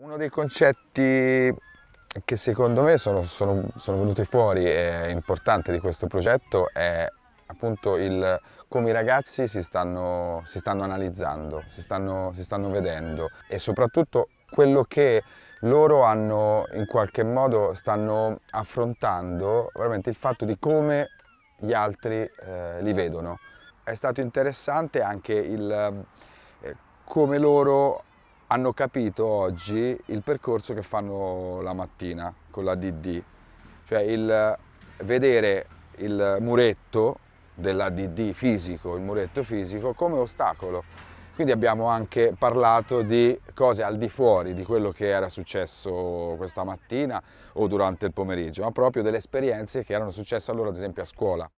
Uno dei concetti che secondo me sono, sono, sono venuti fuori e importante di questo progetto è appunto il, come i ragazzi si stanno, si stanno analizzando, si stanno, si stanno vedendo e soprattutto quello che loro hanno in qualche modo stanno affrontando veramente il fatto di come gli altri eh, li vedono. È stato interessante anche il, eh, come loro hanno capito oggi il percorso che fanno la mattina con la DD, cioè il vedere il muretto della DD fisico, il muretto fisico, come ostacolo. Quindi abbiamo anche parlato di cose al di fuori di quello che era successo questa mattina o durante il pomeriggio, ma proprio delle esperienze che erano successe allora ad esempio a scuola.